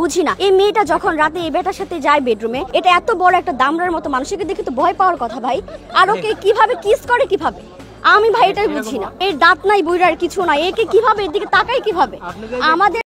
বুঝি না এই মেয়েটা যখন রাতে এই বেটার সাথে যায় বেডরুমে এটা এত বড় একটা দামড়ার মতো মানুষকে দেখে তো ভয় পাওয়ার কথা ভাই আর ওকে কিভাবে কিস করে কিভাবে আমি ভাই এটাই বুঝি না এর দাঁত নাই বইরার কিছু না একে কিভাবে এদিকে তাকাই কিভাবে আমাদের